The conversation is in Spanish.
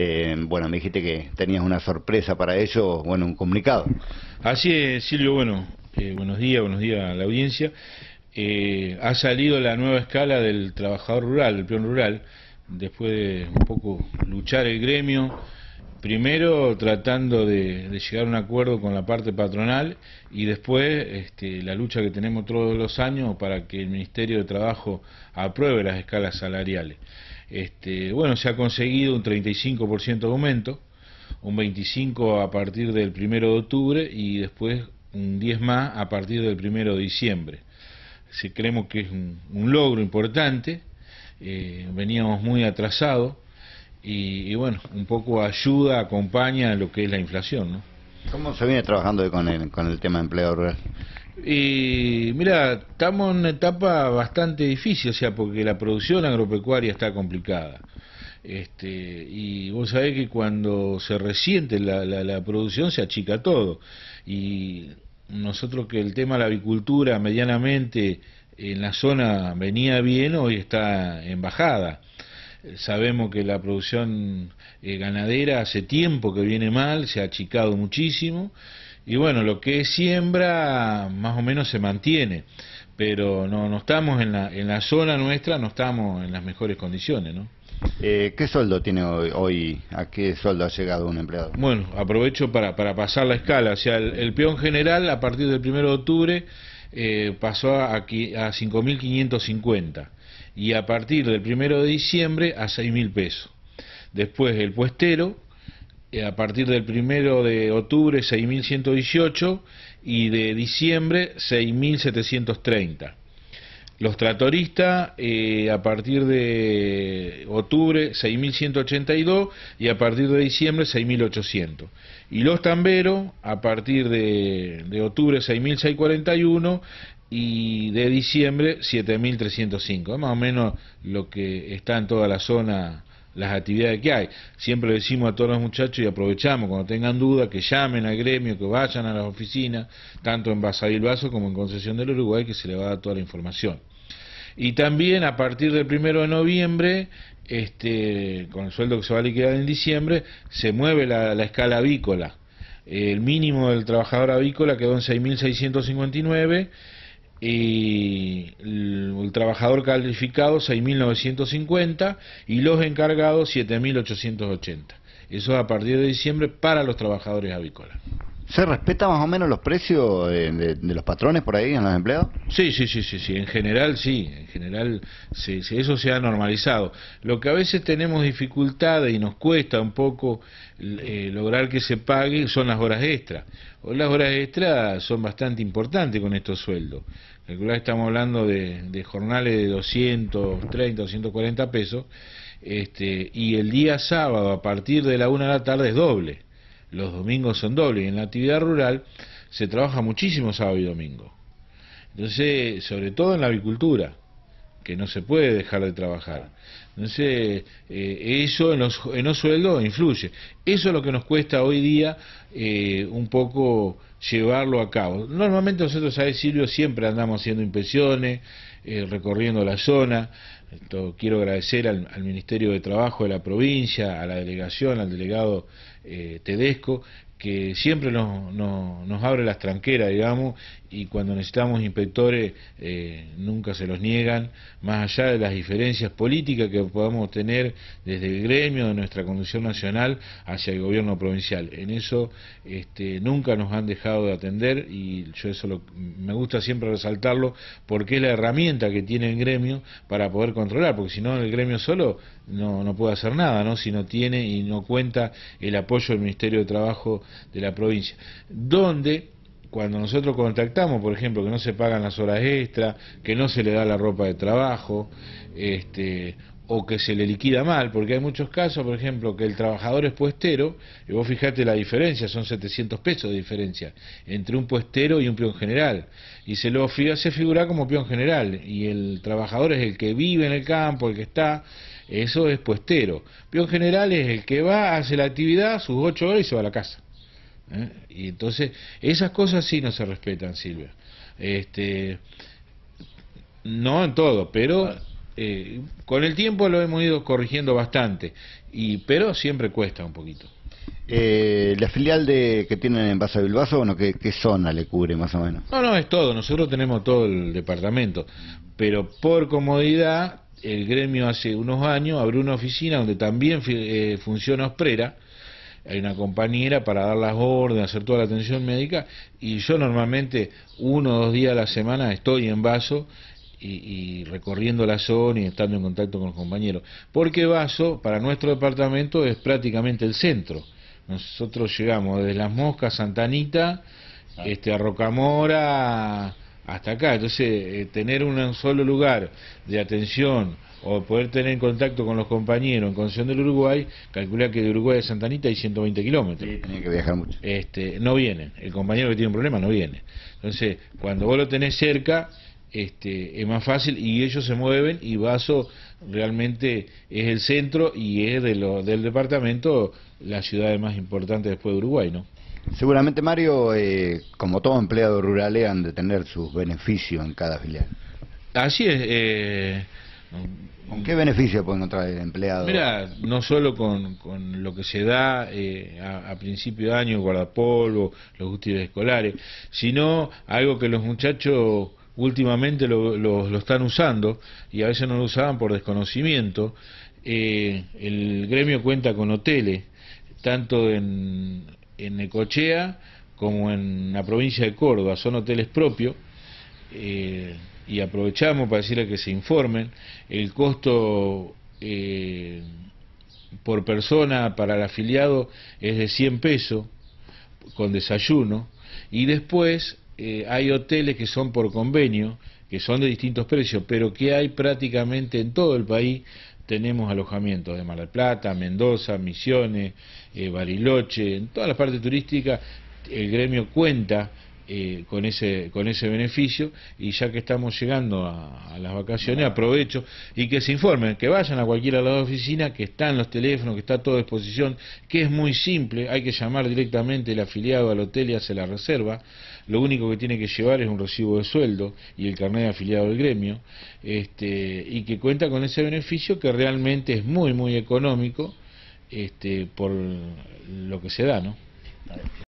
Eh, bueno, me dijiste que tenías una sorpresa para ello, bueno, un comunicado. Así es, Silvio, bueno, eh, buenos días, buenos días a la audiencia. Eh, ha salido la nueva escala del trabajador rural, el peón rural, después de un poco luchar el gremio, primero tratando de, llegar a un acuerdo con la parte patronal y después este, la lucha que tenemos todos los años para que el Ministerio de Trabajo apruebe las escalas salariales. Este, bueno, se ha conseguido un 35% de aumento, un 25% a partir del 1 de octubre y después un 10 más a partir del 1 de diciembre. creemos que es un, logro importante, eh, veníamos muy atrasados y, bueno, un poco ayuda, acompaña lo que es la inflación. ¿no? ¿Cómo se viene trabajando con el, con el tema de empleo rural? Y mira, estamos en una etapa bastante difícil, o sea, porque la producción agropecuaria está complicada. Este, y vos sabés que cuando se resiente la, producción se achica todo. Y nosotros que el tema de la avicultura medianamente en la zona venía bien, hoy está en bajada. Sabemos que la producción eh, ganadera hace tiempo que viene mal, se ha achicado muchísimo y bueno, lo que siembra más o menos se mantiene, pero no, no estamos en la, en la zona nuestra, no estamos en las mejores condiciones, ¿no? Eh, ¿Qué sueldo tiene hoy, ¿A qué sueldo ha llegado un empleado? Bueno, aprovecho para, para pasar la escala. O sea, el, peón general a partir del 1 de octubre eh, pasó a, a 5.550 y a partir del 1 de diciembre a 6.000 pesos. Después el puestero eh, a partir del primero de octubre 6.118 y de diciembre 6.730. Los tratoristas, eh, a partir de octubre 6.182 y a partir de diciembre 6.800. Y los tamberos a partir de, octubre 6.641 y de diciembre 7.305. más o menos lo que está en toda la zona las actividades que hay. Siempre decimos a todos los muchachos y aprovechamos, cuando tengan duda que llamen al gremio, que vayan a las oficinas, tanto en el Vaso como en Concesión del Uruguay, que se le va a dar toda la información. Y también a partir del primero de noviembre, este, con el sueldo que se va a liquidar en diciembre, se mueve la, la escala avícola. El mínimo del trabajador avícola quedó en 6.659 y el trabajador calificado 6.950 y los encargados 7.880. Eso es a partir de diciembre para los trabajadores avícolas. ¿Se respeta más o menos los precios de, los patrones por ahí en los empleados? Sí, sí, sí, sí, sí. En general sí, en general sí, eso se ha normalizado. Lo que a veces tenemos dificultades y nos cuesta un poco eh, lograr que se pague son las horas extras. Las horas extras son bastante importantes con estos sueldos. estamos hablando de, jornales de 230, 240 pesos, este, y el día sábado a partir de la una de la tarde es doble los domingos son dobles. Y en la actividad rural se trabaja muchísimo sábado y domingo. Entonces, sobre todo en la avicultura, que no se puede dejar de trabajar. Entonces, eh, eso en los, en los sueldos influye. Eso es lo que nos cuesta hoy día eh, un poco llevarlo a cabo. Normalmente nosotros, ¿sabes, Silvio? Siempre andamos haciendo impresiones, eh, recorriendo la zona. Esto, quiero agradecer al, Ministerio de Trabajo de la provincia, a la delegación, al delegado eh, Tedesco, que siempre nos, abre las tranqueras, digamos, y cuando necesitamos inspectores eh, nunca se los niegan, más allá de las diferencias políticas que podamos tener desde el gremio de nuestra conducción nacional hacia el gobierno provincial. En eso este, nunca nos han dejado de atender y yo eso me gusta siempre resaltarlo porque es la herramienta que tiene el gremio para poder controlar, porque si no el gremio solo no, no puede hacer nada, ¿no? si no tiene y no cuenta el apoyo del Ministerio de Trabajo de la provincia. Donde cuando nosotros contactamos, por ejemplo, que no se pagan las horas extra, que no se le da la ropa de trabajo, este, o que se le liquida mal, porque hay muchos casos, por ejemplo, que el trabajador es puestero, y vos fijate la diferencia, son 700 pesos de diferencia entre un puestero y un peón general, y se lo hace figurar como peón general, y el trabajador es el que vive en el campo, el que está, eso es puestero. Peón general es el que va, hace la actividad, sus 8 horas y se va a la casa. ¿eh? Y entonces, esas cosas sí no se respetan, Silvia. Este, no en todo, pero ah. Eh, con el tiempo lo hemos ido corrigiendo bastante, y, pero siempre cuesta un poquito. Eh, ¿La filial de, que tienen en vaso Vaso, bueno, ¿qué, ¿qué, zona le cubre más o menos? No, no, es todo. Nosotros tenemos todo el departamento. Pero por comodidad, el gremio hace unos años abrió una oficina donde también eh, funciona Osprera. Hay una compañera para dar las órdenes, hacer toda la atención médica. Y yo normalmente, uno o dos días a la semana, estoy en Vaso y, recorriendo la zona y estando en contacto con los compañeros. Porque Vaso, para nuestro departamento, es prácticamente el centro. Nosotros llegamos desde Las Moscas, Santanita, ah. este, a Rocamora, hasta acá. Entonces, eh, tener un solo lugar de atención o poder tener contacto con los compañeros en condición del Uruguay, calcula que de Uruguay a Santanita hay 120 kilómetros. que viajar mucho. Este, no vienen. El compañero que tiene un problema no viene. Entonces, cuando vos lo tenés cerca, este, es más fácil y ellos se mueven y Vaso realmente es el centro y es de del departamento la ciudad más importante después de Uruguay, ¿no? Seguramente Mario, eh, como todo empleado rural, han de tener sus beneficios en cada filial. Así es. Eh, ¿Con qué beneficio pueden encontrar el empleado? Mira, no solo con, con lo que se da eh, a, a, principio de año, guardapolvo, los útiles escolares, sino algo que los muchachos últimamente lo, están usando y a veces no lo usaban por desconocimiento. Eh, el gremio cuenta con hoteles, tanto en, en Necochea como en la provincia de Córdoba, son hoteles propios. Eh, y aprovechamos para decirle que se informen, el costo eh, por persona para el afiliado es de 100 pesos con desayuno y después eh, hay hoteles que son por convenio, que son de distintos precios, pero que hay prácticamente en todo el país. Tenemos alojamientos de Mar del Plata, Mendoza, Misiones, eh, Bariloche, en todas las partes turísticas el gremio cuenta eh, con, ese, con ese beneficio y ya que estamos llegando a, las vacaciones, aprovecho y que se informen, que vayan a cualquiera de las oficinas, que están los teléfonos, que está todo a disposición, que es muy simple, hay que llamar directamente el afiliado al hotel y hace la reserva, lo único que tiene que llevar es un recibo de sueldo y el carnet de afiliado del gremio, este, y que cuenta con ese beneficio que realmente es muy, muy económico este, por lo que se da, ¿no?